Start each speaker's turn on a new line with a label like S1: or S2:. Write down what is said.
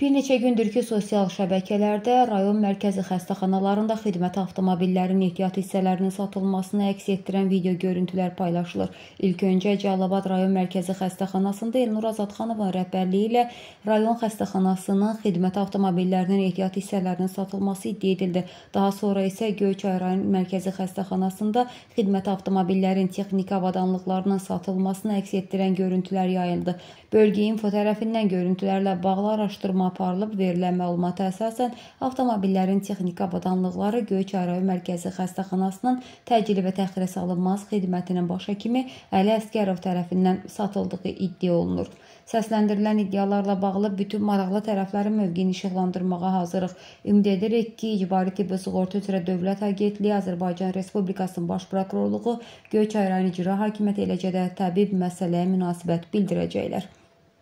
S1: Bir neçə gündür ki, sosial şəbəkələrdə rayon mərkəzi xəstəxanalarında xidmət avtomobillərinin ehtiyat hissələrinin satılmasını əks etdirən video görüntülər paylaşılır. İlk öncə Cəlilabad rayon mərkəzi xəstəxanasında Elnur Azadxanovun rəhbərliyi ilə rayon xəstəxanasının xidmət avtomobillərinin ehtiyat hissələrinin satılması iddia edildi. Daha sonra isə Göyçay rayon mərkəzi xəstəxanasında xidmət avtomobillərinin texniki avadanlıqlarının satılmasını əks etdirən görüntülər yayıldı. Bölgə info tərəfindən görüntülərlə bağlı araşdırma aparılıb verilən məlumata əsasən avtomobillərin texniki avadanlıqları Göyçay mərkəzi xəstəxanasının təcili və təxirə salınmaz xidmətinin baş həkimi Əli Əskərov tərəfindən satıldığı iddia olunur. Səsləndirilən iddialarla bağlı bütün maraqlı tərəflərin mövqeyini işıqlandırmağa hazırıq. Ümid edirik ki, İcbari Tibbi Sığorta üzrə Dövlət Agentliyi Azərbaycan Respublikasının Baş Prokurorluğu Göyçay rayon icra hakimiyyəti eləcə də təbib məsələyə münasibət bildirəcəklər.